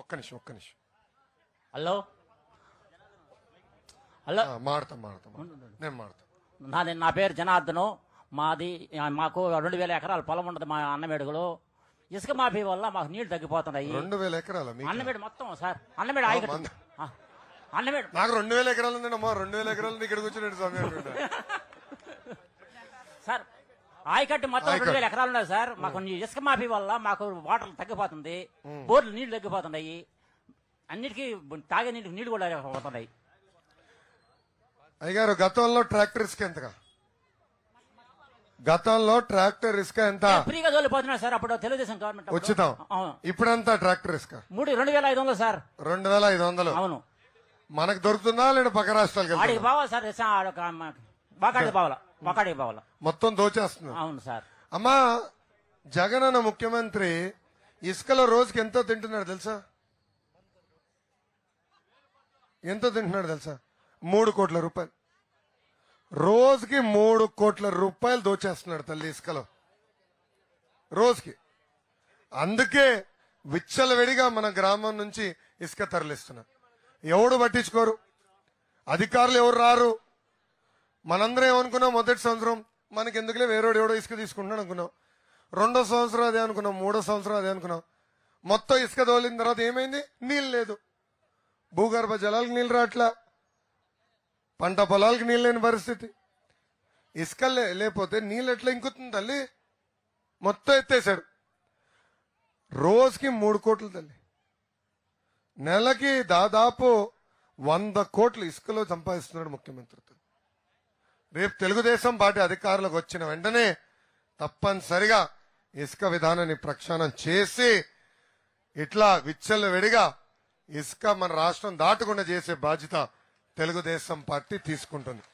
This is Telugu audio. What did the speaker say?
ఒక్క నిమిషం ఒక్క నిమిషం హలో హలో మాడతాం మాడతాం నేను మాడతాం నాది నా పేరు జనార్దను మాది మాకు రెండు వేల ఎకరాల పొలం ఉండదు మా అన్నమేడుగులు ఇసుక మాఫీ వల్ల మాకు నీళ్లు తగ్గిపోతున్నాయి రెండు వేల ఎకరాలు అన్నమేడు మొత్తం సార్ అన్నమేడు ఆయన అన్నమేడు నాకు రెండు వేల ఎకరాలు ఉందండి అమ్మా రెండు వేల ఎకరాలు ఇక్కడికి వచ్చినట్టు సార్ ఆయకట్టు మొత్తం రెండు వేల ఎకరాలు ఉన్నాయి సార్ మాకు ఇసుక మాఫీ వల్ల మాకు వాటర్ తగ్గిపోతుంది బోర్లు నీళ్లు తగ్గిపోతున్నాయి అన్నిటికీ తాగే నీళ్ళు నీళ్లు కూడా పోతున్నాయి అయ్యారు గతంలో ట్రాక్టర్ ఇసుక ఎంత గతంలో ట్రాక్టర్ ఇసుక ఎంత ఫ్రీగా తోలిపోతున్నారు సార్ అప్పుడు తెలుగుదేశం గవర్నమెంట్ ఉచితం ఇప్పుడంతా ట్రాక్టర్ ఇసుక మూడు రెండు వేల ఐదు వందలు సార్ రెండు వేల ఐదు వందలు అవును మనకు దొరుకుతుందా లేదా పక్క వాడికి బావా సార్ వాకాడి బావల వాకాడి బావల మొత్తం దోచేస్తున్నా అవును సార్ అమ్మా జగన్ అన్న ముఖ్యమంత్రి ఇసుకలో రోజుకి ఎంతో తింటున్నాడు తెలుసా ఎంత తింటున్నాడు తెలుసా మూడు కోట్ల రూపాయలు రోజుకి మూడు కోట్ల రూపాయలు దోచేస్తున్నాడు తల్లి ఇసుకలో రోజుకి అందుకే విడిగా మన గ్రామం నుంచి ఇసుక తరలిస్తున్నాం ఎవడు పట్టించుకోరు అధికారులు ఎవరు రారు మనందరం ఏమనుకున్నాం మొదటి సంవత్సరం మనకి ఎందుకులే వేరే ఎవడో ఇసుక తీసుకుంటున్నాడు అనుకున్నాం రెండో సంవత్సరం అదే అనుకున్నాం మూడో సంవత్సరం అదే అనుకున్నాం మొత్తం ఇసుక తోలిన తర్వాత ఏమైంది నీళ్ళు లేదు భూగర్భ జలాలకు నీళ్ళు రాట్లా పంట పొలాలకు నీళ్ళు లేని పరిస్థితి ఇసుక లేకపోతే నీళ్ళు ఎట్లా ఇంకుతుంది తల్లి మొత్తం ఎత్తేసాడు రోజుకి మూడు కోట్లు తల్లి నెలకి దాదాపు వంద కోట్లు ఇసుకలో సంపాదిస్తున్నాడు ముఖ్యమంత్రితో రేపు తెలుగుదేశం పార్టీ అధికారులకు వచ్చిన వెంటనే తప్పనిసరిగా ఇసుక విధానాన్ని ప్రక్షాళన చేసి ఇట్లా విచ్చల విడిగా ఇసుక మన రాష్ట్రం దాటకుండా చేసే బాధ్యత తెలుగుదేశం పార్టీ తీసుకుంటుంది